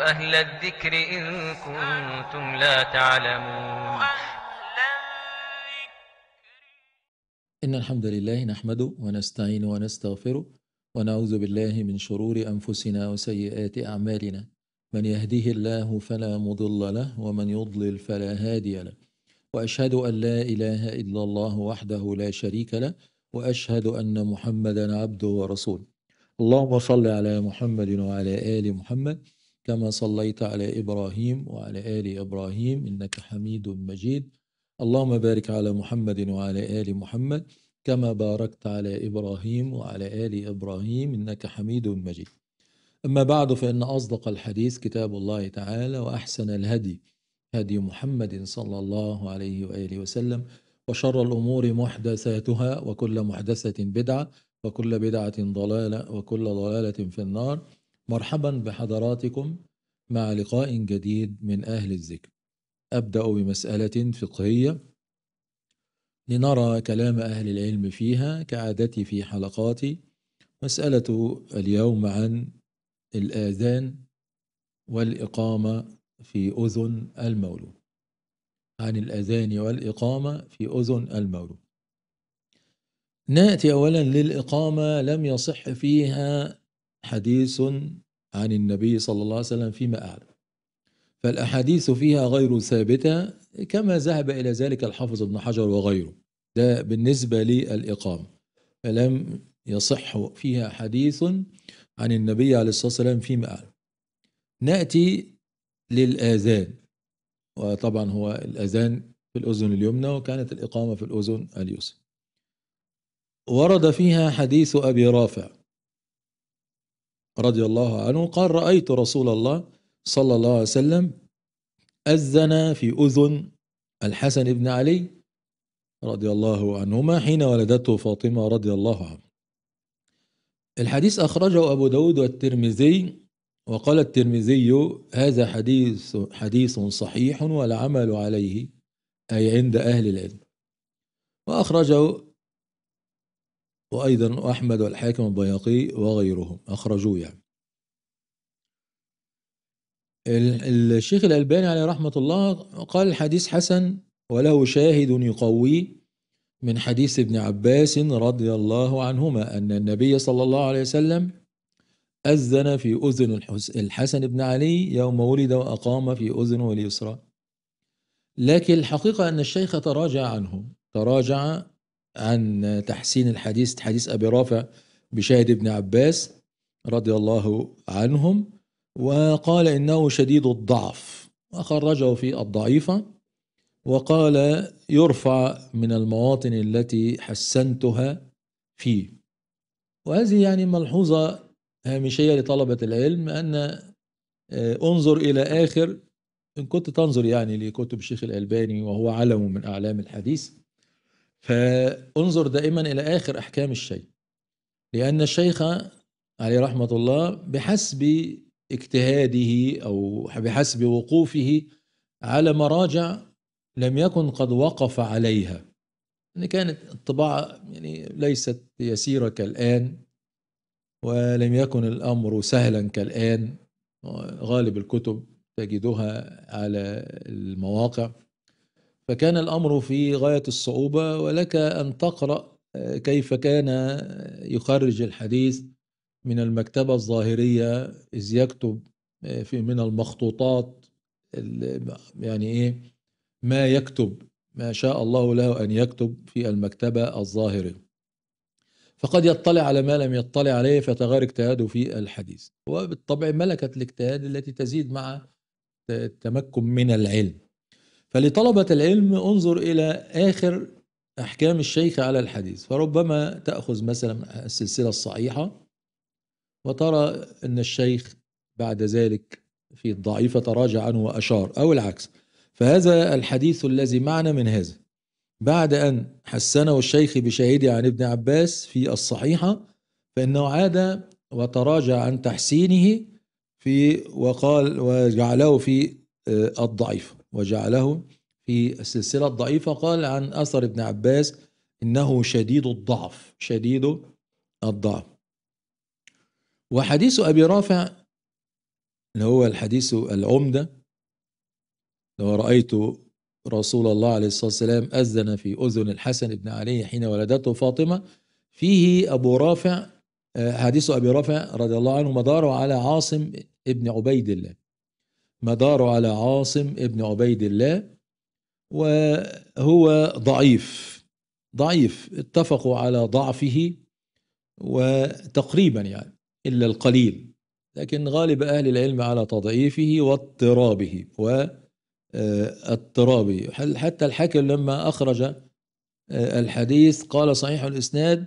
أهل الذكر إن كنتم لا تعلمون إن الحمد لله نحمده ونستعين ونستغفره ونعوذ بالله من شرور أنفسنا وسيئات أعمالنا من يهده الله فلا مضل له ومن يضلل فلا هادي له وأشهد أن لا إله إلا الله وحده لا شريك له وأشهد أن محمدا عبده ورسوله اللهم صل على محمد وعلى آل محمد كما صليت على ابراهيم وعلى ال ابراهيم انك حميد مجيد اللهم بارك على محمد وعلى ال محمد كما باركت على ابراهيم وعلى ال ابراهيم انك حميد مجيد اما بعد فان اصدق الحديث كتاب الله تعالى واحسن الهدي هدي محمد صلى الله عليه واله وسلم وشر الامور محدثاتها وكل محدثه بدعه وكل بدعه ضلاله وكل ضلاله في النار مرحبا بحضراتكم مع لقاء جديد من أهل الذكر أبدأ بمسألة فقهية لنرى كلام أهل العلم فيها كعادتي في حلقاتي مسألة اليوم عن الآذان والإقامة في أذن المولود عن الأذان والإقامة في أذن المولود نأتي أولا للإقامة لم يصح فيها حديث عن النبي صلى الله عليه وسلم فيما أعلم فالأحاديث فيها غير ثابتة كما ذهب إلى ذلك الحافظ ابن حجر وغيره ده بالنسبة للإقامة فلم يصح فيها حديث عن النبي عليه الصلاة والسلام فيما أعلم نأتي للآذان وطبعا هو الأذان في الأذن اليمنى وكانت الإقامة في الأذن اليسرى ورد فيها حديث أبي رافع رضي الله عنه قال رأيت رسول الله صلى الله عليه وسلم أذن في أذن الحسن بن علي رضي الله عنهما حين ولدته فاطمة رضي الله عنها الحديث أخرجه أبو داود والترمذي وقال الترمذي هذا حديث حديث صحيح والعمل عليه أي عند أهل العلم وأخرجه وأيضا أحمد والحاكم البياقي وغيرهم أخرجوه يعني الشيخ الألباني عليه رحمة الله قال الحديث حسن وله شاهد يقويه من حديث ابن عباس رضي الله عنهما أن النبي صلى الله عليه وسلم أذن في أذن الحسن بن علي يوم ولد وأقام في أذنه اليسرى لكن الحقيقة أن الشيخ تراجع عنه تراجع عن تحسين الحديث حديث أبي رافع بشاهد ابن عباس رضي الله عنهم وقال إنه شديد الضعف وخرجه في الضعيفة وقال يرفع من المواطن التي حسنتها فيه وهذه يعني ملحوظة هامشية لطلبة العلم أن آه، انظر إلى آخر إن كنت تنظر يعني لكتب الشيخ الألباني وهو علم من أعلام الحديث فانظر دائما إلى آخر أحكام الشيء لأن الشيخ عليه رحمة الله بحسب اجتهاده أو بحسب وقوفه على مراجع لم يكن قد وقف عليها يعني كانت الطباعة يعني ليست يسيرة كالآن ولم يكن الأمر سهلا كالآن غالب الكتب تجدها على المواقع فكان الامر في غايه الصعوبه ولك ان تقرا آه، كيف كان آه، يخرج الحديث من المكتبه الظاهريه اذ يكتب آه، في من المخطوطات يعني ايه ما يكتب ما شاء الله له ان يكتب في المكتبه الظاهريه فقد يطلع على ما لم يطلع عليه فتغير اجتهاده في الحديث وبالطبع ملكة الاجتهاد التي تزيد مع التمكن من العلم فلطلبة العلم انظر إلى آخر أحكام الشيخ على الحديث فربما تأخذ مثلا السلسلة الصحيحة وترى أن الشيخ بعد ذلك في الضعيفة تراجع عنه وأشار أو العكس فهذا الحديث الذي معنا من هذا بعد أن حسنه الشيخ بشاهده عن ابن عباس في الصحيحة فإنه عاد وتراجع عن تحسينه في وقال وجعله في آه، الضعيفه وجعله في السلسلة الضعيفة قال عن أثر ابن عباس إنه شديد الضعف شديد الضعف وحديث أبي رافع اللي هو الحديث العمدة لو رأيت رسول الله عليه الصلاة والسلام أذن في أذن الحسن بن علي حين ولدته فاطمة فيه أبو رافع آه، حديث أبي رافع رضي الله عنه مداره على عاصم ابن عبيد الله مداره على عاصم ابن عبيد الله وهو ضعيف ضعيف اتفقوا على ضعفه وتقريبا يعني إلا القليل لكن غالب أهل العلم على تضعيفه واضطرابه واضطرابه آه، حتى الحاكم لما أخرج آه، الحديث قال صحيح الإسناد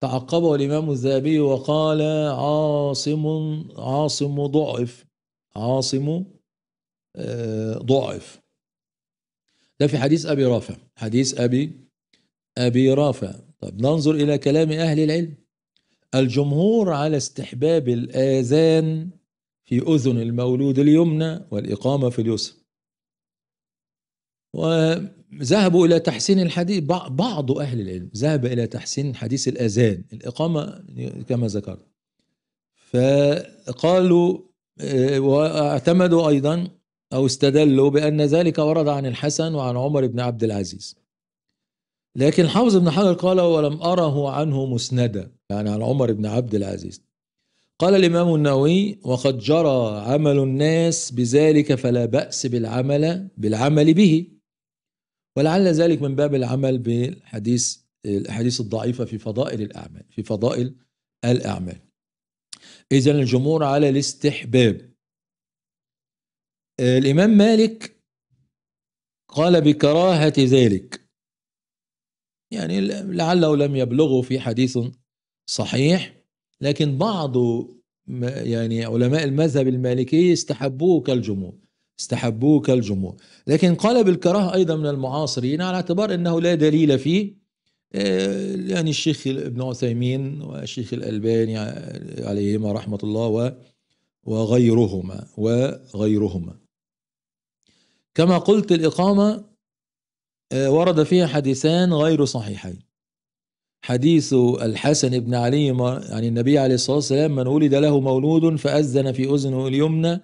تعقبه الإمام الذهبي وقال عاصم عاصم ضعف عاصم آه، ضعف ده في حديث أبي رافع حديث أبي أبي رافع طب ننظر إلى كلام أهل العلم الجمهور على استحباب الآذان في أذن المولود اليمنى والإقامة في اليسرى وذهبوا إلى تحسين الحديث بعض أهل العلم ذهب إلى تحسين حديث الأذان الإقامة كما ذكرت فقالوا آه، واعتمدوا أيضا أو استدلوا بأن ذلك ورد عن الحسن وعن عمر بن عبد العزيز لكن حافظ بن حجر قال ولم أره عنه مسندا يعني عن عمر بن عبد العزيز قال الإمام النووي وقد جرى عمل الناس بذلك فلا بأس بالعمل بالعمل به ولعل ذلك من باب العمل بالحديث الأحاديث الضعيفة في فضائل الأعمال في فضائل الأعمال إذا الجمهور على الاستحباب آه، الإمام مالك قال بكراهة ذلك يعني لعله لم يبلغه في حديث صحيح لكن بعض يعني علماء المذهب المالكي استحبوه كالجمهور استحبوه كالجمهور لكن قال بالكراهه ايضا من المعاصرين على اعتبار انه لا دليل فيه آه، يعني الشيخ ابن عثيمين والشيخ الالباني عليهما رحمه الله وغيرهما وغيرهما كما قلت الإقامة آه، ورد فيها حديثان غير صحيحين حديث الحسن بن علي يعني النبي عليه الصلاة والسلام من ولد له مولود فأذن في أذنه اليمنى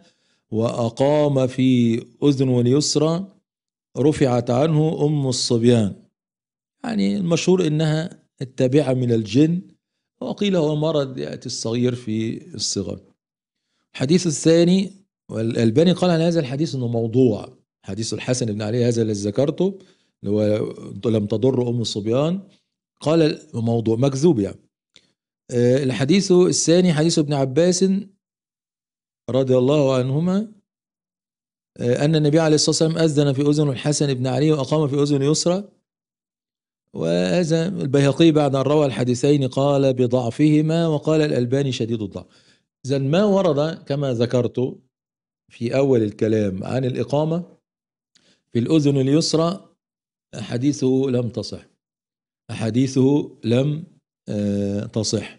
وأقام في أذنه اليسرى رفعت عنه أم الصبيان يعني المشهور إنها التابعة من الجن وقيل هو مرض يأتي الصغير في الصغر الحديث الثاني والألباني قال عن هذا الحديث أنه موضوع حديث الحسن بن علي هذا الذي ذكرته اللي هو لم تضر أم الصبيان قال موضوع مكذوب يعني آه، الحديث الثاني حديث ابن عباس رضي الله عنهما آه، أن النبي عليه الصلاة والسلام أذن في أذن الحسن بن علي وأقام في أذن يسرى وهذا البيهقي بعد أن روى الحديثين قال بضعفهما وقال الألباني شديد الضعف إذا ما ورد كما ذكرت في أول الكلام عن الإقامة في الأذن اليسرى أحاديثه لم تصح أحاديثه لم آه، تصح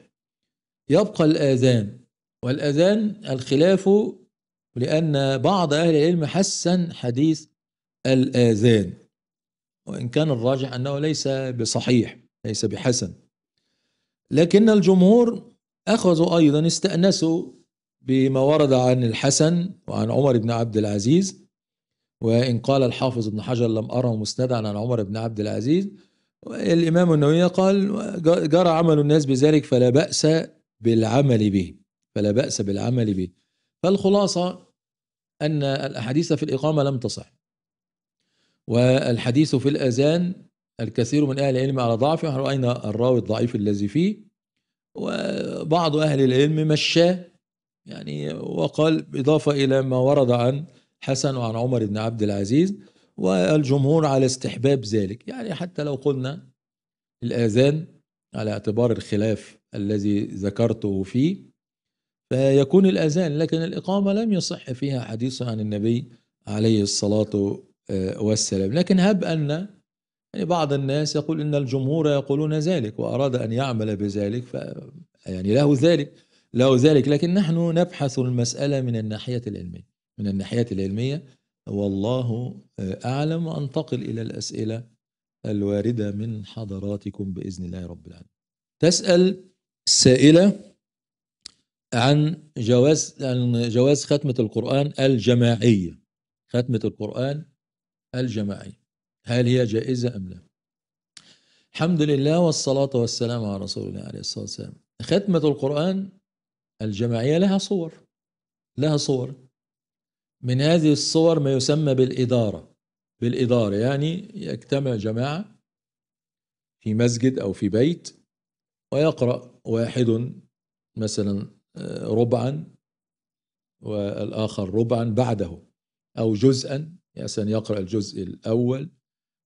يبقى الآذان والأذان الخلاف لأن بعض أهل العلم حسن حديث الآذان وإن كان الراجح أنه ليس بصحيح ليس بحسن لكن الجمهور أخذوا أيضا استأنسوا بما ورد عن الحسن وعن عمر بن عبد العزيز وإن قال الحافظ ابن حجر لم أره مسندا عن عمر بن عبد العزيز الإمام النووي قال جرى عمل الناس بذلك فلا بأس بالعمل به فلا بأس بالعمل به فالخلاصة أن الأحاديث في الإقامة لم تصح والحديث في الأذان الكثير من أهل العلم على ضعفه رأينا الراوي الضعيف الذي فيه وبعض أهل العلم مشاه يعني وقال إضافة إلى ما ورد عن حسن وعن عمر بن عبد العزيز والجمهور على استحباب ذلك يعني حتى لو قلنا الأذان على اعتبار الخلاف الذي ذكرته فيه فيكون الأذان لكن الإقامة لم يصح فيها حديث عن النبي عليه الصلاة آه، والسلام لكن هب أن يعني بعض الناس يقول إن الجمهور يقولون ذلك وأراد أن يعمل بذلك ف يعني له ذلك له ذلك لكن نحن نبحث المسألة من الناحية العلمية من الناحيات العلمية والله آه، أعلم وأنتقل إلى الأسئلة الواردة من حضراتكم بإذن الله رب العالمين تسأل السائلة عن جواز عن جواز ختمة القرآن الجماعية ختمة القرآن الجماعيه. هل هي جائزة أم لا الحمد لله والصلاة والسلام على رسول الله عليه الصلاة والسلام ختمة القرآن الجماعية لها صور لها صور من هذه الصور ما يسمى بالإدارة بالإدارة يعني يجتمع جماعة في مسجد أو في بيت ويقرأ واحد مثلا آه، ربعا والآخر ربعا بعده أو جزءا مثلا يقرأ الجزء الأول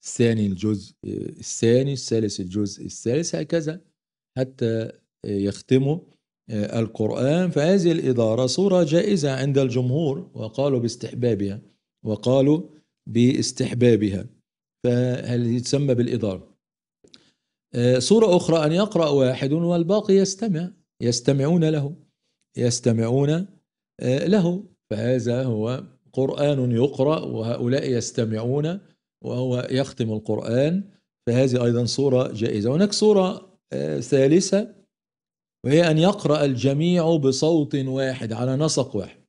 الثاني الجزء آه، الثاني الثالث الجزء الثالث هكذا حتى يختمه آه، القرآن فهذه الإدارة صورة جائزة عند الجمهور وقالوا باستحبابها وقالوا باستحبابها فهل يتسمى بالإدارة آه، صورة أخرى أن يقرأ واحد والباقي يستمع يستمعون له يستمعون آه، له فهذا هو قرآن يقرأ وهؤلاء يستمعون وهو يختم القرآن فهذه أيضا صورة جائزة هناك صورة ثالثة وهي أن يقرأ الجميع بصوت واحد على نسق واحد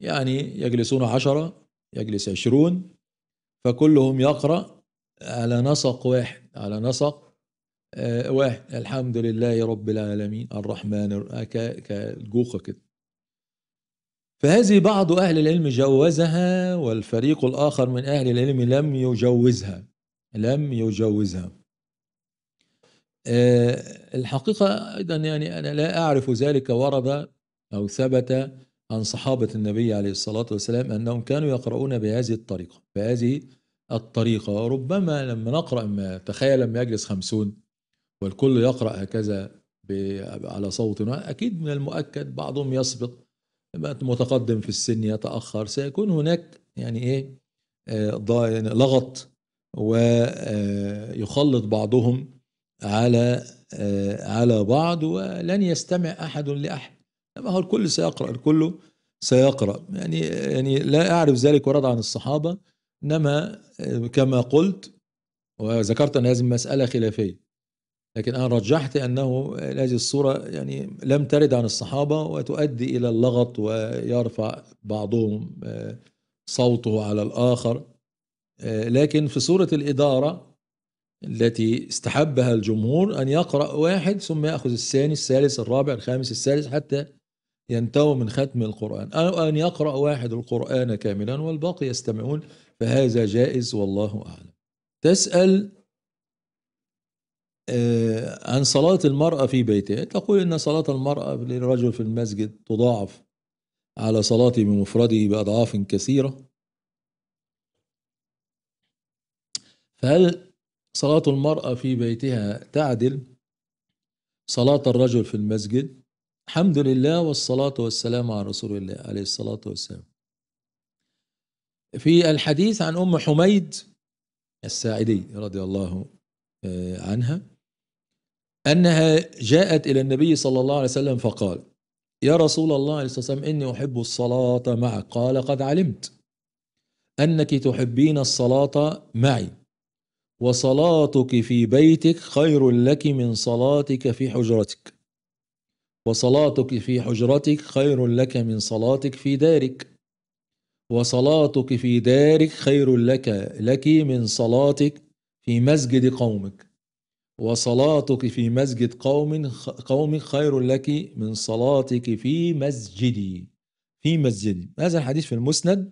يعني يجلسون عشرة يجلس عشرون فكلهم يقرأ على نسق واحد على نسق آه، واحد الحمد لله رب العالمين الرحمن كالجوخة كده فهذه بعض أهل العلم جوزها والفريق الآخر من أهل العلم لم يجوزها لم يجوزها آه، الحقيقة أيضا يعني أنا لا أعرف ذلك ورد أو ثبت عن صحابة النبي عليه الصلاة والسلام أنهم كانوا يقرؤون بهذه الطريقة بهذه الطريقة ربما لما نقرأ ما تخيل لما يجلس خمسون والكل يقرأ هكذا على صوت أكيد من المؤكد بعضهم يسبق متقدم في السن يتأخر سيكون هناك يعني إيه آه، لغط ويخلط بعضهم على آه، على بعض ولن يستمع احد لاحد ما هو الكل سيقرا الكل سيقرا يعني يعني لا اعرف ذلك ورد عن الصحابه انما آه، كما قلت وذكرت ان هذه المساله خلافيه لكن انا رجحت انه هذه الصوره يعني لم ترد عن الصحابه وتؤدي الى اللغط ويرفع بعضهم آه، صوته على الاخر لكن في صوره الاداره التي استحبها الجمهور أن يقرأ واحد ثم يأخذ الثاني الثالث الرابع الخامس السادس حتى ينتهوا من ختم القرآن أو أن يقرأ واحد القرآن كاملا والباقي يستمعون فهذا جائز والله أعلم تسأل آه، عن صلاة المرأة في بيتها تقول إن صلاة المرأة للرجل في المسجد تضاعف على صلاته بمفرده بأضعاف كثيرة فهل صلاة المرأة في بيتها تعدل صلاة الرجل في المسجد الحمد لله والصلاة والسلام على رسول الله عليه الصلاة والسلام في الحديث عن أم حميد الساعدي رضي الله آه، عنها أنها جاءت إلى النبي صلى الله عليه وسلم فقال يا رسول الله عليه الصلاة والسلام إني أحب الصلاة معك قال قد علمت أنك تحبين الصلاة معي وصلاتك في بيتك خير لك من صلاتك في حجرتك وصلاتك في حجرتك خير لك من صلاتك في دارك وصلاتك في دارك خير لك لك من صلاتك في مسجد قومك وصلاتك في مسجد قوم قوم خير لك من صلاتك في مسجدي في مسجدي هذا الحديث في المسند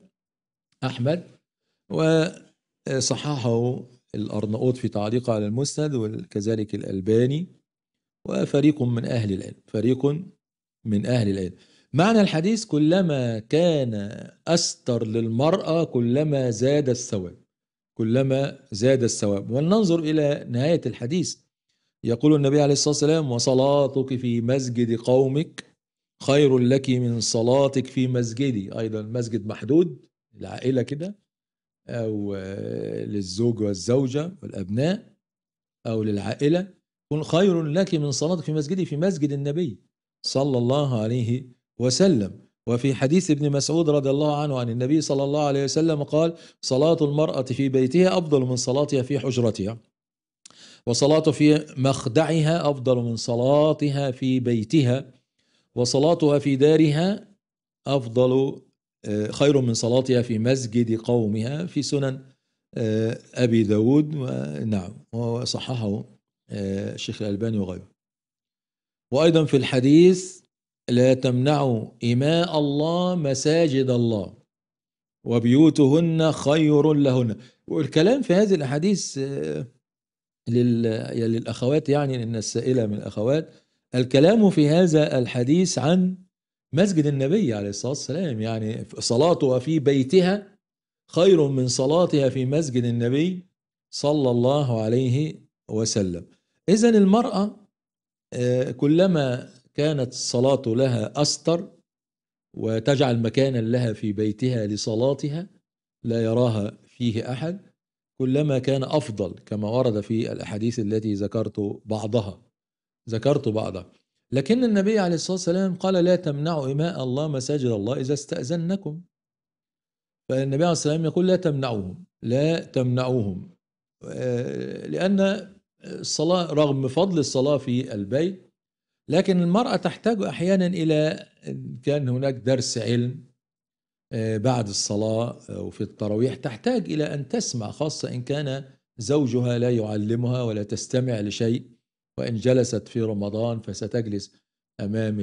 أحمد وصححه الأرناؤوط في تعليقه على المسند وكذلك الألباني وفريق من أهل العلم فريق من أهل العلم معنى الحديث كلما كان أستر للمرأة كلما زاد الثواب كلما زاد الثواب ولننظر إلى نهاية الحديث يقول النبي عليه الصلاة والسلام وصلاتك في مسجد قومك خير لك من صلاتك في مسجدي أيضا المسجد محدود العائلة كده أو آه، للزوج والزوجة والأبناء أو للعائلة كن خير لك من صلاتك في مسجدي في مسجد النبي صلى الله عليه وسلم وفي حديث ابن مسعود رضي الله عنه عن النبي صلى الله عليه وسلم قال صلاة المرأة في بيتها أفضل من صلاتها في حجرتها وصلاة في مخدعها أفضل من صلاتها في بيتها وصلاتها في دارها أفضل آه، خير من صلاتها في مسجد قومها في سنن آه، أبي داود نعم وصححه آه، الشيخ الألباني وغيره وأيضا في الحديث لا تمنعوا إماء الله مساجد الله وبيوتهن خير لهن والكلام في هذه الأحاديث يعني للأخوات يعني إن السائلة من الأخوات الكلام في هذا الحديث عن مسجد النبي عليه الصلاة والسلام يعني صلاتها في بيتها خير من صلاتها في مسجد النبي صلى الله عليه وسلم إذا المرأة آه، كلما كانت الصلاة لها أستر وتجعل مكانا لها في بيتها لصلاتها لا يراها فيه أحد كلما كان أفضل كما ورد في الأحاديث التي ذكرت بعضها ذكرت بعضها لكن النبي عليه الصلاة والسلام قال لا تمنعوا إماء الله مساجد الله إذا استأذنكم فالنبي عليه الصلاة والسلام يقول لا تمنعوهم لا تمنعوهم آه، لأن الصلاة رغم فضل الصلاة في البيت لكن المرأة تحتاج أحيانا إلى كان هناك درس علم آه، بعد الصلاة آه، وفي التراويح تحتاج إلى أن تسمع خاصة إن كان زوجها لا يعلمها ولا تستمع لشيء وإن جلست في رمضان فستجلس أمام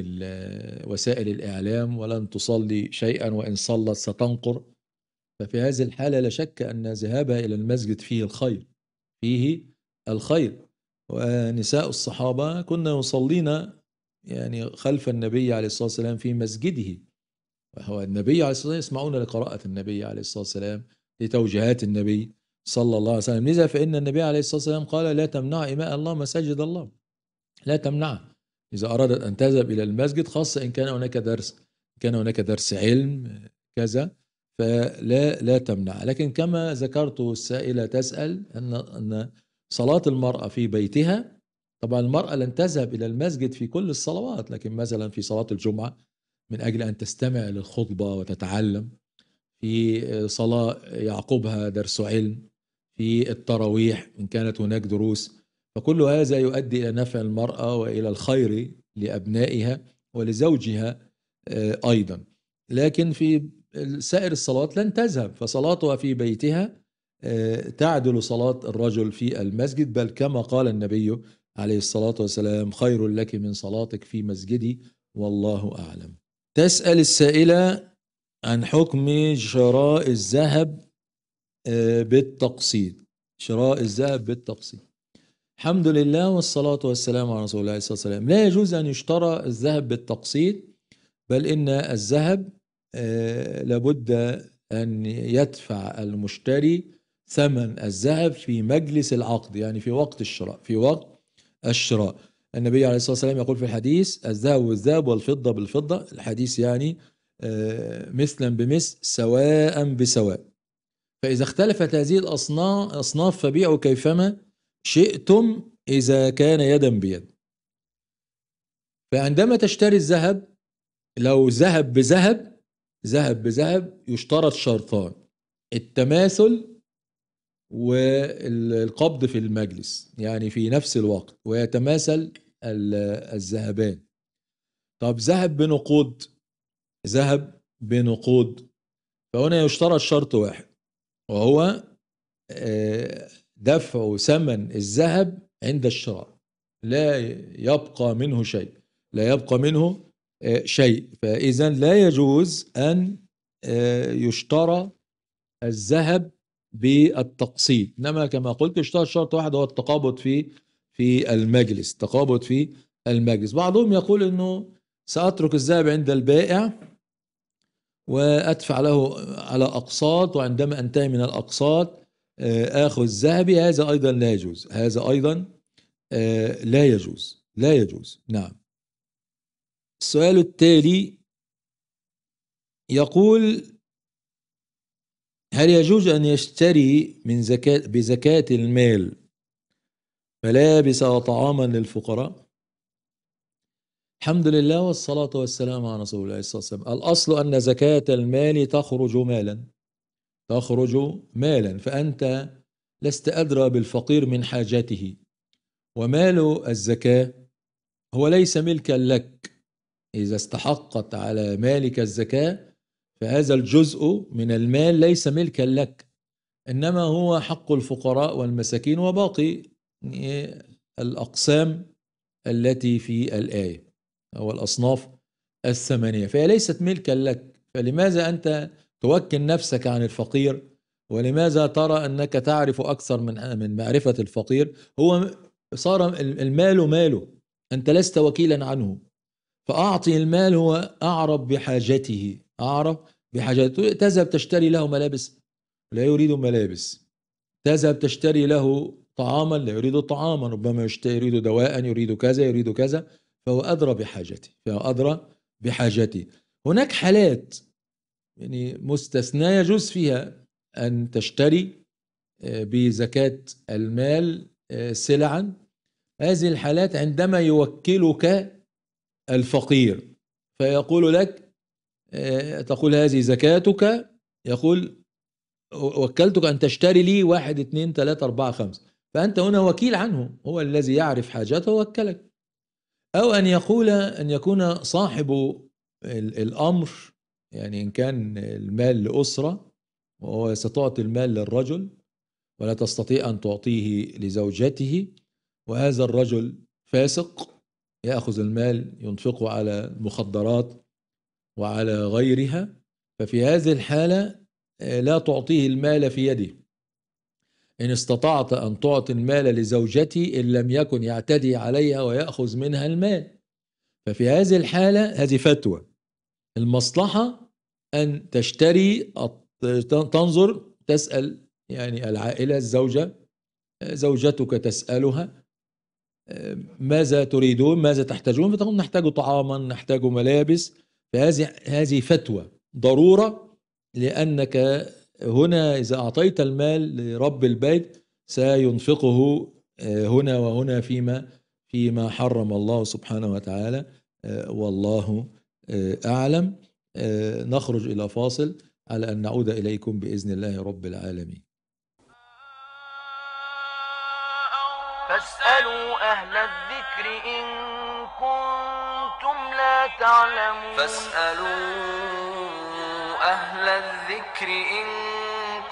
وسائل الإعلام ولن تصلي شيئا وإن صلت ستنقر ففي هذه الحالة لا شك أن ذهابها إلى المسجد فيه الخير فيه الخير ونساء الصحابة كنا يصلين يعني خلف النبي عليه الصلاة والسلام في مسجده وهو النبي عليه الصلاة والسلام يسمعون لقراءة النبي عليه الصلاة والسلام لتوجيهات النبي صلى الله عليه وسلم لذا فإن النبي عليه الصلاة والسلام قال لا تمنع إماء الله مساجد الله لا تمنع إذا أرادت أن تذهب إلى المسجد خاصة إن كان هناك درس إن كان هناك درس علم كذا فلا لا تمنع لكن كما ذكرت السائلة تسأل أن أن صلاة المرأة في بيتها طبعا المرأة لن تذهب إلى المسجد في كل الصلوات لكن مثلا في صلاة الجمعة من أجل أن تستمع للخطبة وتتعلم في صلاة يعقبها درس علم في التراويح إن كانت هناك دروس فكل هذا يؤدي إلى نفع المرأة وإلى الخير لأبنائها ولزوجها آه، أيضا لكن في سائر الصلوات لن تذهب فصلاتها في بيتها آه، تعدل صلاة الرجل في المسجد بل كما قال النبي عليه الصلاة والسلام خير لك من صلاتك في مسجدي والله أعلم تسأل السائلة عن حكم شراء الذهب بالتقسيط شراء الذهب بالتقسيط الحمد لله والصلاة والسلام على رسول الله صلى الله عليه وسلم لا يجوز أن يشترى الذهب بالتقسيط بل إن الذهب آه، لابد أن يدفع المشتري ثمن الذهب في مجلس العقد يعني في وقت الشراء في وقت الشراء النبي عليه الصلاة والسلام يقول في الحديث الذهب والذهب والفضة بالفضة الحديث يعني آه، مثلا بمثل سواء بسواء فإذا اختلفت هذه الأصناف فبيعوا كيفما شئتم إذا كان يدا بيد فعندما تشتري الذهب لو ذهب بذهب ذهب بذهب يشترط شرطان التماثل والقبض في المجلس يعني في نفس الوقت ويتماثل الذهبان طب ذهب بنقود ذهب بنقود فهنا يشترط شرط واحد وهو آه، دفع ثمن الذهب عند الشراء لا يبقى منه شيء لا يبقى منه آه، شيء فإذا لا يجوز أن آه، يشترى الذهب بالتقسيط إنما كما قلت اشترى شرط واحد هو التقابض في في المجلس التقابض في المجلس بعضهم يقول أنه سأترك الذهب عند البائع وأدفع له على أقساط وعندما أنتهي من الأقساط آه، آخذ ذهبي هذا أيضا لا يجوز هذا أيضا آه، لا يجوز لا يجوز نعم السؤال التالي يقول هل يجوز أن يشتري من زكاة بزكاة المال ملابس وطعاما للفقراء؟ الحمد لله والصلاة والسلام على رسول الله صلى الله عليه وسلم الأصل أن زكاة المال تخرج مالا تخرج مالا فأنت لست أدرى بالفقير من حاجته ومال الزكاة هو ليس ملكا لك إذا استحقت على مالك الزكاة فهذا الجزء من المال ليس ملكا لك إنما هو حق الفقراء والمساكين وباقي يعني الأقسام التي في الآية أو الأصناف الثمانية فهي ليست ملكا لك فلماذا أنت توكل نفسك عن الفقير ولماذا ترى أنك تعرف أكثر من من معرفة الفقير هو صار المال ماله أنت لست وكيلا عنه فأعطي المال هو أعرف بحاجته أعرف بحاجته تذهب تشتري له ملابس لا يريد ملابس تذهب تشتري له طعاما لا يريد طعاما ربما يريد دواء يريد كذا يريد كذا فهو أدرى بحاجتي فهو أدرى بحاجتي هناك حالات يعني مستثناة يجوز فيها أن تشتري آه، بزكاة المال آه، سلعا هذه الحالات عندما يوكلك الفقير فيقول لك آه، تقول هذه زكاتك يقول وكلتك أن تشتري لي واحد اثنين ثلاثة أربعة خمسة فأنت هنا وكيل عنه هو الذي يعرف حاجته وكلك أو أن يقول أن يكون صاحب الأمر يعني إن كان المال لأسرة وهو ستعطي المال للرجل ولا تستطيع أن تعطيه لزوجته وهذا الرجل فاسق يأخذ المال ينفقه على المخدرات وعلى غيرها ففي هذه الحالة لا تعطيه المال في يده إن استطعت أن تعطي المال لزوجتي إن لم يكن يعتدي عليها ويأخذ منها المال ففي هذه الحالة هذه فتوى المصلحة أن تشتري تنظر تسأل يعني العائلة الزوجة زوجتك تسألها آه، ماذا تريدون ماذا تحتاجون فتقول نحتاج طعاما نحتاج ملابس فهذه هذه فتوى ضرورة لأنك هنا إذا أعطيت المال لرب البيت سينفقه آه، هنا وهنا فيما فيما حرم الله سبحانه وتعالى آه، والله آه، أعلم نخرج إلى فاصل على أن نعود إليكم بإذن الله رب العالمين فاسألوا أهل الذكر إن كنتم لا تعلمون فاسألوا أهل الذكر إن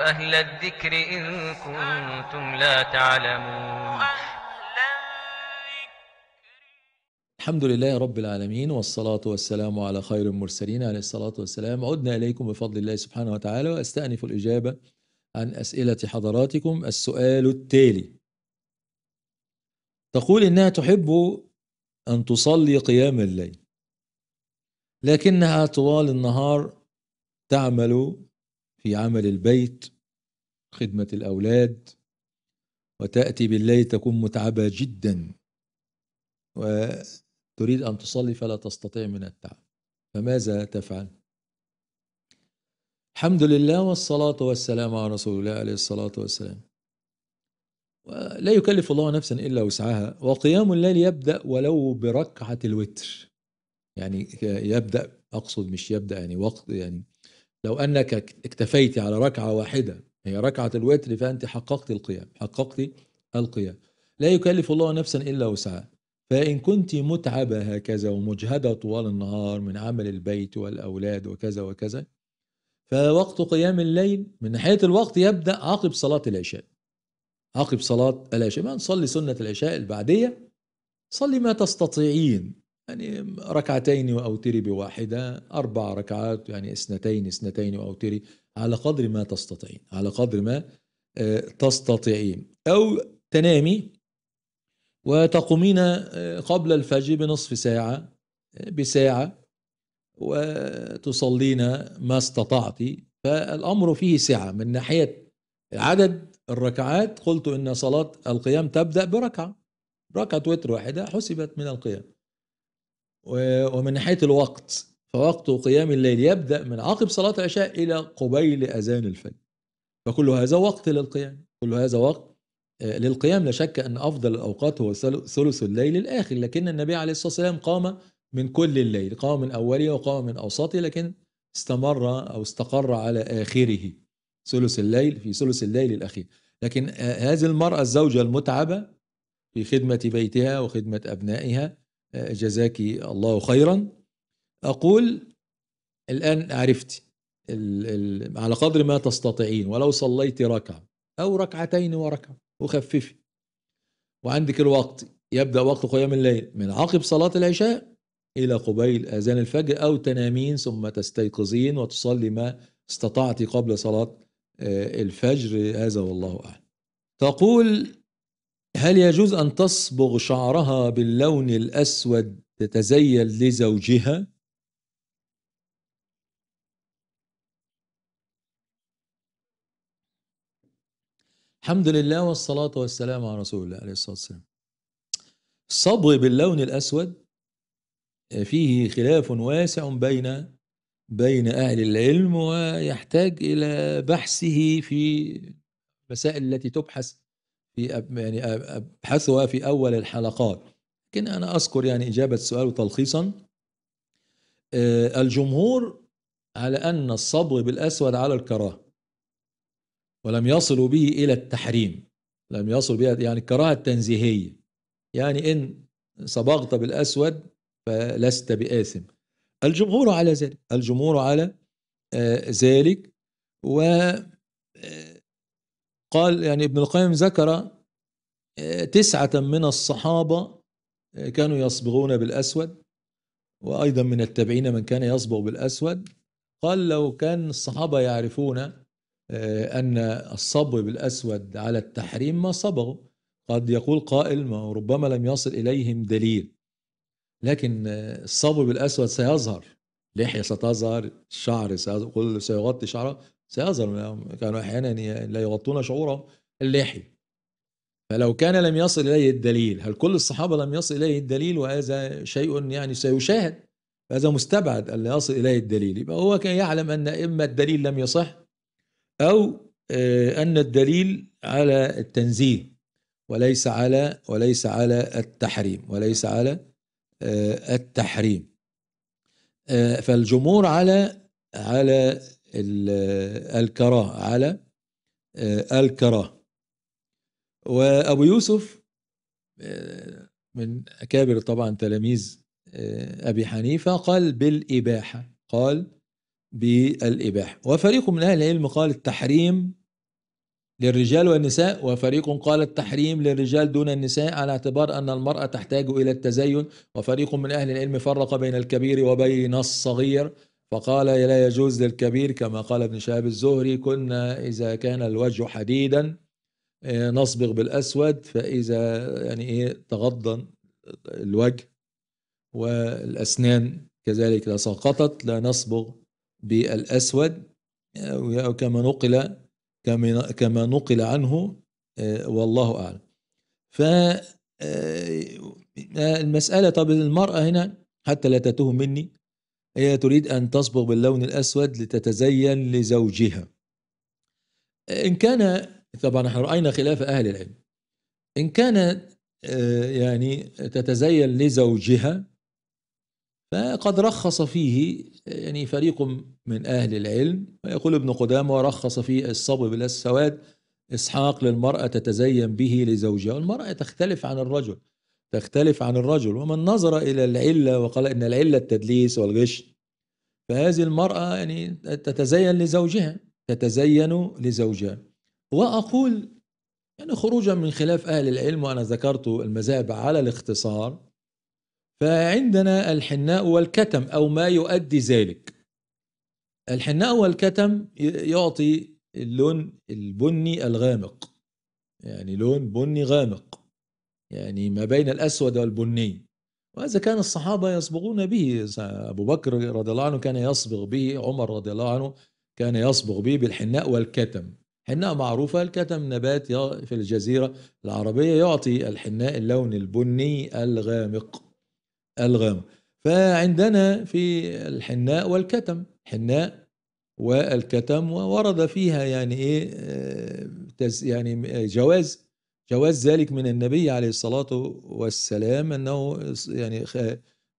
أهل الذكر إن كنتم لا تعلمون الحمد لله رب العالمين والصلاة والسلام على خير المرسلين عليه الصلاة والسلام عدنا إليكم بفضل الله سبحانه وتعالى وأستأنف الإجابة عن أسئلة حضراتكم السؤال التالي تقول إنها تحب أن تصلي قيام الليل لكنها طوال النهار تعمل في عمل البيت خدمة الأولاد وتأتي بالليل تكون متعبة جدا وتريد أن تصلي فلا تستطيع من التعب فماذا تفعل؟ الحمد لله والصلاة والسلام على رسول الله عليه الصلاة والسلام لا يكلف الله نفسا إلا وسعها وقيام الليل يبدأ ولو بركعة الوتر يعني يبدأ أقصد مش يبدأ يعني وقت يعني لو أنك اكتفيت على ركعة واحدة هي ركعة الوتر فأنت حققت القيام حققت القيام لا يكلف الله نفسا إلا وسعها فإن كنت متعبة هكذا ومجهدة طوال النهار من عمل البيت والأولاد وكذا وكذا فوقت قيام الليل من ناحية الوقت يبدأ عقب صلاة العشاء عقب صلاة العشاء ما نصلي سنة العشاء البعدية صلي ما تستطيعين يعني ركعتين وأوتري بواحدة أربع ركعات يعني اثنتين اثنتين وأوتري على قدر ما تستطيعين على قدر ما آه، تستطيعين أو تنامي وتقومين آه، قبل الفجر بنصف ساعة آه، بساعة وتصلين ما استطعت فالأمر فيه سعة من ناحية عدد الركعات قلت إن صلاة القيام تبدأ بركعة ركعة وتر واحدة حسبت من القيام ومن ناحية الوقت فوقت قيام الليل يبدأ من عقب صلاة العشاء إلى قبيل أذان الفجر فكل هذا وقت للقيام كل هذا وقت آه، للقيام لا شك أن أفضل الأوقات هو ثلث الليل الآخر لكن النبي عليه الصلاة والسلام قام من كل الليل قام من أوله وقام من أوسطه لكن استمر أو استقر على آخره ثلث الليل في ثلث الليل الأخير لكن آه، هذه المرأة الزوجة المتعبة في خدمة بيتها وخدمة أبنائها جزاك الله خيرا أقول الآن عرفت على قدر ما تستطيعين ولو صليت ركعة أو ركعتين وركعة وخففي وعندك الوقت يبدأ وقت قيام الليل من عقب صلاة العشاء إلى قبيل أذان الفجر أو تنامين ثم تستيقظين وتصلي ما استطعت قبل صلاة آه، الفجر هذا والله أعلم تقول هل يجوز أن تصبغ شعرها باللون الأسود تتزين لزوجها؟ الحمد لله والصلاة والسلام على رسول الله عليه الصلاة والسلام الصبغ باللون الأسود آه، فيه خلاف واسع بين بين أهل العلم ويحتاج إلى بحثه في المسائل التي تبحث في يعني ابحثها في اول الحلقات لكن انا اذكر يعني اجابه السؤال تلخيصا آه، الجمهور على ان الصبغ بالاسود على الكراهه ولم يصلوا به الى التحريم لم يصلوا بها يعني الكراهه التنزيهيه يعني ان صبغت بالاسود فلست باثم الجمهور على ذلك الجمهور على آه، ذلك و آه، قال يعني ابن القيم ذكر آه، تسعة من الصحابة آه، كانوا يصبغون بالأسود وأيضا من التابعين من كان يصبغ بالأسود قال لو كان الصحابة يعرفون آه، أن الصبغ بالأسود على التحريم ما صبغوا قد يقول قائل ما ربما لم يصل إليهم دليل لكن الصبغ بالأسود سيظهر لحية ستظهر شعر سيغطي شعره سيظهر كانوا أحيانا لا يغطون شعوره اللاحي فلو كان لم يصل إليه الدليل هل كل الصحابة لم يصل إليه الدليل وهذا شيء يعني سيشاهد هذا مستبعد أن يصل إليه الدليل يبقى هو كان يعلم أن إما الدليل لم يصح أو آه، أن الدليل على التنزيه وليس على وليس على التحريم وليس على آه، التحريم آه، فالجمهور على على الكراه على آه، الكراه وأبو يوسف آه، من أكابر طبعا تلاميذ آه، أبي حنيفة قال بالإباحة قال بالإباحة وفريق من أهل العلم قال التحريم للرجال والنساء وفريق قال التحريم للرجال دون النساء على اعتبار أن المرأة تحتاج إلى التزين وفريق من أهل العلم فرق بين الكبير وبين الصغير فقال لا يجوز للكبير كما قال ابن شهاب الزهري كنا إذا كان الوجه حديدا آه، نصبغ بالأسود فإذا يعني إيه تغضن الوجه والأسنان كذلك لا سقطت لا نصبغ بالأسود آه، كما نقل كما نقل عنه آه، والله أعلم ف المسألة طب المرأة هنا حتى لا تتوه مني هي تريد أن تصبغ باللون الأسود لتتزين لزوجها إن كان طبعا نحن رأينا خلاف أهل العلم إن كان آه، يعني تتزين لزوجها فقد رخص فيه يعني فريق من أهل العلم ويقول ابن قدامة ورخص فيه الصبغ بالسواد إسحاق للمرأة تتزين به لزوجها والمرأة تختلف عن الرجل تختلف عن الرجل ومن نظر إلى العلة وقال إن العلة التدليس والغش فهذه المرأة يعني تتزين لزوجها تتزين لزوجها وأقول يعني خروجا من خلاف أهل العلم وأنا ذكرت المذاهب على الاختصار فعندنا الحناء والكتم أو ما يؤدي ذلك الحناء والكتم يعطي اللون البني الغامق يعني لون بني غامق يعني ما بين الأسود والبني وهذا كان الصحابة يصبغون به أبو بكر رضي الله عنه كان يصبغ به عمر رضي الله عنه كان يصبغ به بالحناء والكتم حناء معروفة الكتم نبات في الجزيرة العربية يعطي الحناء اللون البني الغامق الغامق فعندنا في الحناء والكتم حناء والكتم وورد فيها يعني ايه آه، يعني جواز جواز ذلك من النبي عليه الصلاة والسلام أنه يعني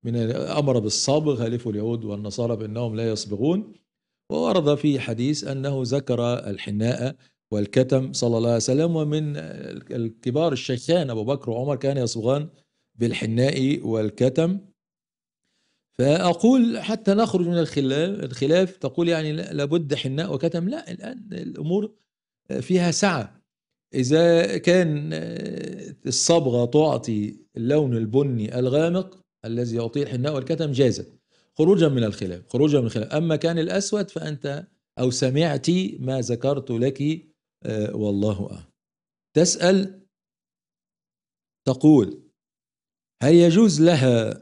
من أمر بالصبغ خالفوا اليهود والنصارى بأنهم لا يصبغون وورد في حديث أنه ذكر الحناء والكتم صلى الله عليه وسلم ومن الكبار الشيخان أبو بكر وعمر كان يصبغان بالحناء والكتم فأقول حتى نخرج من الخلاف, الخلاف تقول يعني لابد حناء وكتم لا الآن الأمور فيها سعة إذا كان آه، الصبغة تعطي اللون البني الغامق الذي يعطيه الحناء والكتم جازت خروجا من الخلاف خروجا من الخلاف أما كان الأسود فأنت أو سمعت ما ذكرت لك آه، والله أعلم تسأل تقول هل يجوز لها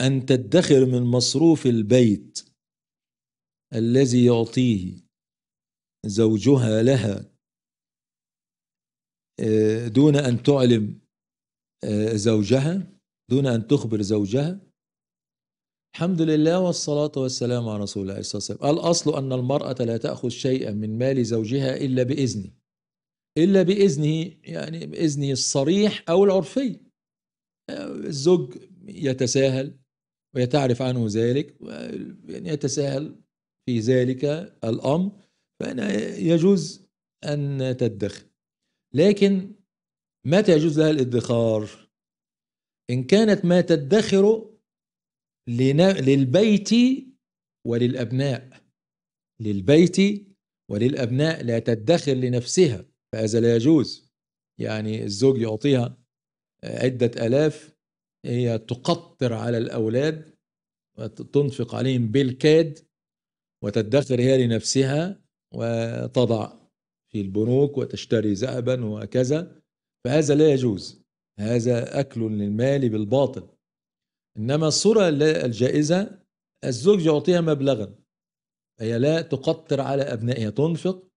أن تدخر من مصروف البيت الذي يعطيه زوجها لها آه، دون أن تعلم آه، زوجها دون أن تخبر زوجها الحمد لله والصلاة والسلام على رسول الله صلى الله عليه وسلم الأصل أن المرأة لا تأخذ شيئا من مال زوجها إلا بإذنه إلا بإذنه يعني بإذنه الصريح أو العرفي آه، الزوج يتساهل ويتعرف عنه ذلك يعني يتساهل في ذلك الأمر فأنا يجوز أن تدخل لكن متى يجوز لها الادخار إن كانت ما تدخر للبيت وللأبناء للبيت وللأبناء لا تدخر لنفسها فهذا لا يجوز يعني الزوج يعطيها عدة ألاف هي تقطر على الأولاد وتنفق عليهم بالكاد وتدخر هي لنفسها وتضع في البنوك وتشتري ذهبا وكذا فهذا لا يجوز هذا أكل للمال بالباطل إنما الصورة الجائزة الزوج يعطيها مبلغا هي لا تقطر على أبنائها تنفق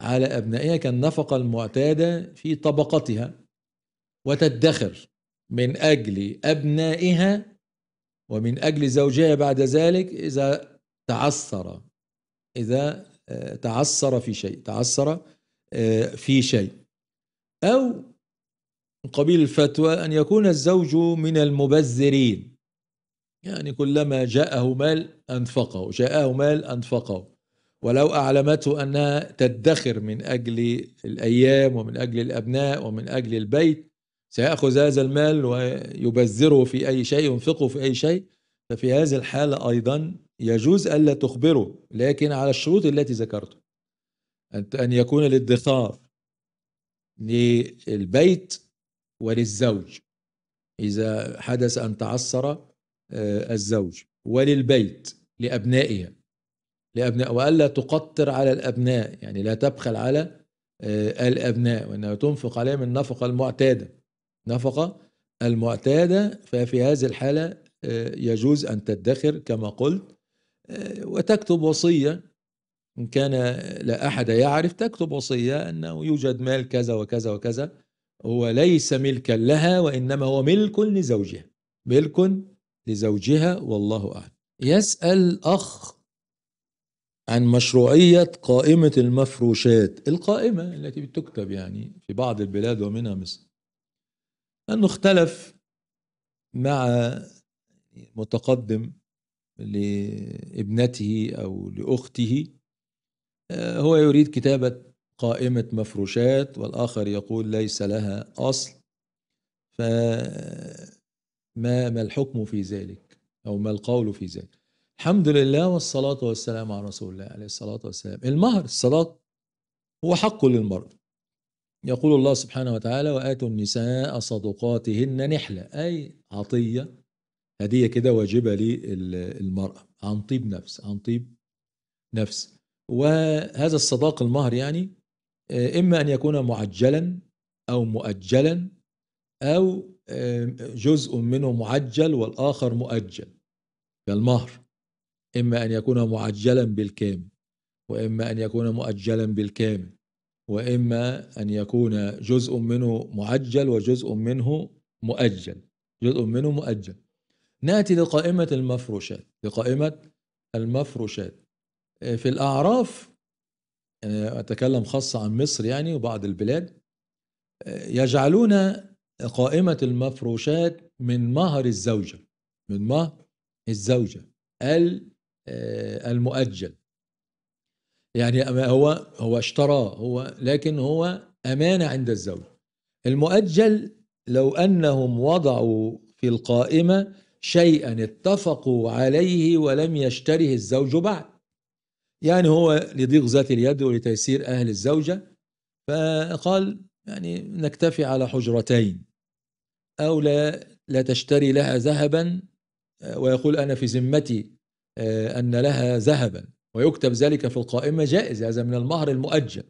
على أبنائها كالنفقة المعتادة في طبقتها وتدخر من أجل أبنائها ومن أجل زوجها بعد ذلك إذا تعثر إذا آه، تعثر في شيء تعثر آه، في شيء أو من قبيل الفتوى أن يكون الزوج من المبذرين يعني كلما جاءه مال أنفقه جاءه مال أنفقه ولو أعلمته أنها تدخر من أجل الأيام ومن أجل الأبناء ومن أجل البيت سيأخذ هذا المال ويبذره في أي شيء ينفقه في أي شيء ففي هذه الحالة أيضا يجوز ألا تخبره لكن على الشروط التي ذكرتها أن يكون الادخار للبيت وللزوج إذا حدث أن تعثر آه، الزوج وللبيت لأبنائها لأبناء وألا تقطر على الأبناء يعني لا تبخل على آه، الأبناء وأنها تنفق عليهم النفقة المعتادة نفقة المعتادة ففي هذه الحالة آه، يجوز أن تدخر كما قلت وتكتب وصية إن كان لا أحد يعرف تكتب وصية أنه يوجد مال كذا وكذا وكذا هو ليس ملكا لها وإنما هو ملك لزوجها ملك لزوجها والله أعلم يسأل أخ عن مشروعية قائمة المفروشات القائمة التي بتكتب يعني في بعض البلاد ومنها مصر أنه اختلف مع متقدم لابنته أو لأخته آه، هو يريد كتابة قائمة مفروشات والآخر يقول ليس لها أصل فما ما الحكم في ذلك أو ما القول في ذلك الحمد لله والصلاة والسلام على رسول الله عليه الصلاة والسلام المهر الصلاة هو حق للمرأة يقول الله سبحانه وتعالى وآتوا النساء صدقاتهن نحلة أي عطية هدية كده واجبة للمرأة عن طيب نفس عن طيب نفس وهذا الصداق المهر يعني آه، إما أن يكون معجلا أو مؤجلا أو آه، جزء منه معجل والآخر مؤجل كالمهر إما أن يكون معجلا بالكامل وإما أن يكون مؤجلا بالكامل وإما أن يكون جزء منه معجل وجزء منه مؤجل جزء منه مؤجل نأتي لقائمة المفروشات لقائمة المفروشات آه، في الأعراف أنا يعني أتكلم خاصة عن مصر يعني وبعض البلاد آه، يجعلون قائمة المفروشات من مهر الزوجة من مهر الزوجة آه، المؤجل يعني هو هو اشترى هو لكن هو أمانة عند الزوج المؤجل لو أنهم وضعوا في القائمة شيئا اتفقوا عليه ولم يشتره الزوج بعد يعني هو لضيق ذات اليد ولتيسير أهل الزوجة فقال يعني نكتفي على حجرتين أو لا, لا تشتري لها ذهبا ويقول أنا في ذمتي آه، أن لها ذهبا ويكتب ذلك في القائمة جائز هذا من المهر المؤجل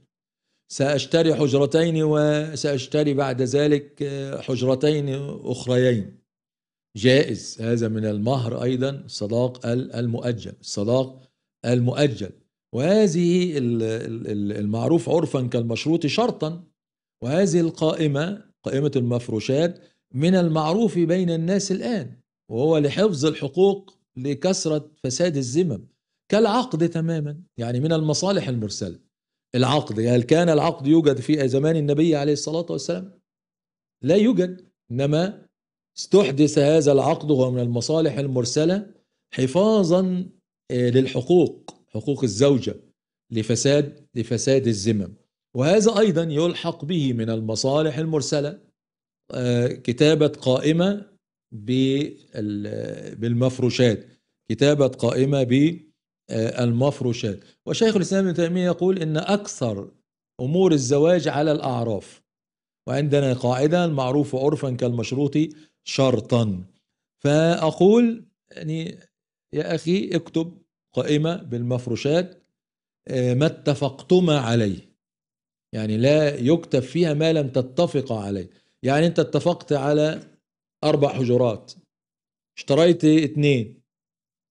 سأشتري حجرتين وسأشتري بعد ذلك آه، حجرتين أخريين جائز هذا من المهر أيضا الصداق المؤجل الصداق المؤجل وهذه المعروف عرفا كالمشروط شرطا وهذه القائمة قائمة المفروشات من المعروف بين الناس الآن وهو لحفظ الحقوق لكثرة فساد الذمم كالعقد تماما يعني من المصالح المرسلة العقد هل كان العقد يوجد في زمان النبي عليه الصلاة والسلام لا يوجد إنما استحدث هذا العقد وهو من المصالح المرسلة حفاظا آه، للحقوق حقوق الزوجة لفساد لفساد الذمم وهذا أيضا يلحق به من المصالح المرسلة آه، كتابة قائمة بالمفروشات كتابة قائمة بالمفروشات آه، وشيخ الإسلام ابن تيمية يقول إن أكثر أمور الزواج على الأعراف وعندنا قاعدة المعروف عرفا كالمشروط شرطا فأقول يعني يا أخي اكتب قائمة بالمفروشات آه، ما اتفقتما عليه يعني لا يكتب فيها ما لم تتفقا عليه يعني انت اتفقت على اربع حجرات اشتريت اثنين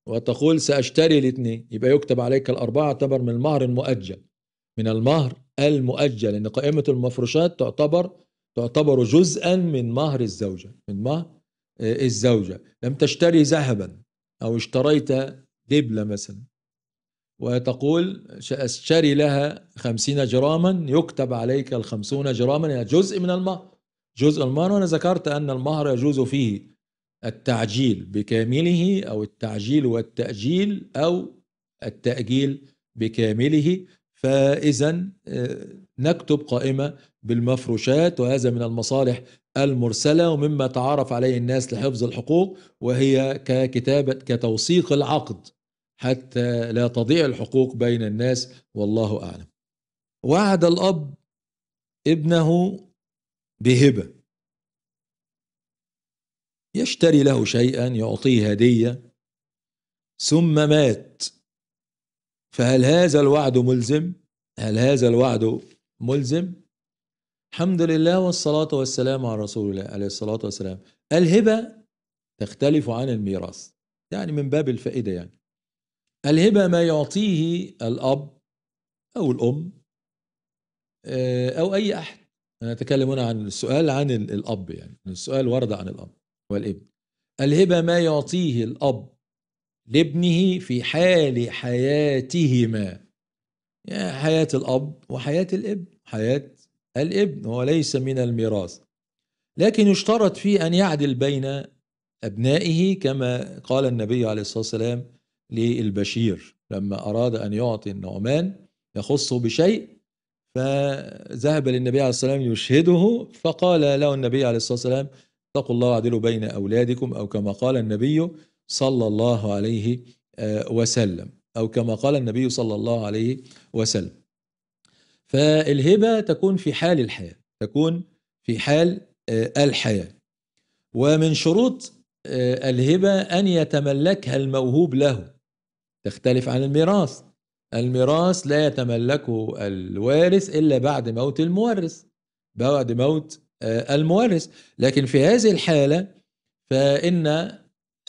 وتقول ساشتري الاثنين يبقى يكتب عليك الاربعه تعتبر من المهر المؤجل من المهر المؤجل ان قائمه المفروشات تعتبر تعتبر جزءا من مهر الزوجه من مهر آه، الزوجه لم تشتري ذهبا أو اشتريت دبلة مثلا وتقول اشتري لها خمسين جراما يكتب عليك الخمسون جراما يعني جزء من المهر جزء المهر وأنا ذكرت أن المهر يجوز فيه التعجيل بكامله أو التعجيل والتأجيل أو التأجيل بكامله فاذا آه، نكتب قائمه بالمفروشات وهذا من المصالح المرسله ومما تعرف عليه الناس لحفظ الحقوق وهي ككتابه كتوثيق العقد حتى لا تضيع الحقوق بين الناس والله اعلم. وعد الاب ابنه بهبه. يشتري له شيئا يعطيه هديه ثم مات فهل هذا الوعد ملزم هل هذا الوعد ملزم الحمد لله والصلاة والسلام على رسول الله عليه الصلاة والسلام الهبة تختلف عن الميراث يعني من باب الفائدة يعني الهبة ما يعطيه الأب أو الأم آه، أو أي أحد أنا أتكلم هنا عن السؤال عن الأب يعني السؤال ورد عن الأب والابن الهبة ما يعطيه الأب لابنه في حال حياتهما حياة الأب وحياة الابن حياة الابن وليس من الميراث لكن يشترط فيه أن يعدل بين أبنائه كما قال النبي عليه الصلاة والسلام للبشير لما أراد أن يعطي النعمان يخصه بشيء فذهب للنبي عليه الصلاة والسلام يشهده فقال له النبي عليه الصلاة والسلام اتقوا الله واعدلوا بين أولادكم أو كما قال النبي صلى الله عليه آه، وسلم أو كما قال النبي صلى الله عليه وسلم فالهبة تكون في حال الحياة تكون في حال آه، الحياة ومن شروط آه، الهبة أن يتملكها الموهوب له تختلف عن الميراث الميراث لا يتملكه الوارث إلا بعد موت المورث بعد موت المورث لكن في هذه الحالة فإن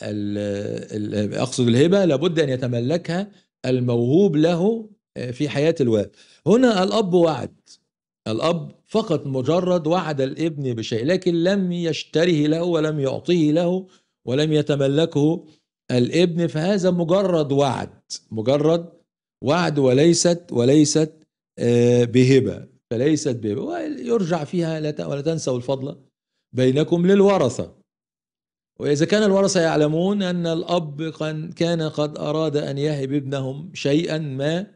اقصد الهبه لابد ان يتملكها الموهوب له في حياه الوالد هنا الاب وعد الاب فقط مجرد وعد الابن بشيء لكن لم يشتره له ولم يعطيه له ولم يتملكه الابن فهذا مجرد وعد مجرد وعد وليست وليست آه، بهبه فليست بهبه ويرجع فيها ولا تنسوا الفضل بينكم للورثه وإذا كان الورثة يعلمون أن الأب كان قد أراد أن يهب ابنهم شيئا ما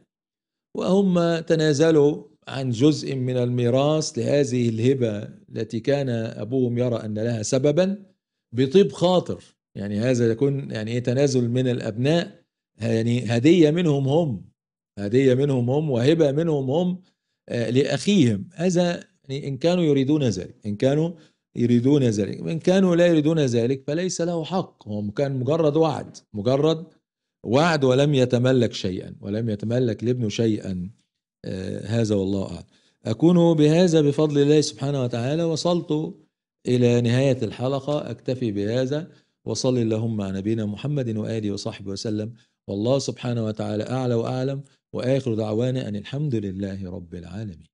وهم تنازلوا عن جزء من الميراث لهذه الهبة التي كان أبوهم يرى أن لها سببا بطيب خاطر يعني هذا يكون يعني إيه تنازل من الأبناء يعني هدية منهم هم هدية منهم هم وهبة منهم هم آه، لأخيهم هذا يعني إن كانوا يريدون ذلك إن كانوا يريدون ذلك وإن كانوا لا يريدون ذلك فليس له حق هو كان مجرد وعد مجرد وعد ولم يتملك شيئا ولم يتملك لابنه شيئا آه، هذا والله أعلم أكون بهذا بفضل الله سبحانه وتعالى وصلت إلى نهاية الحلقة أكتفي بهذا وصلي اللهم على نبينا محمد وآله وصحبه وسلم والله سبحانه وتعالى أعلى وأعلم وآخر دعوانا أن الحمد لله رب العالمين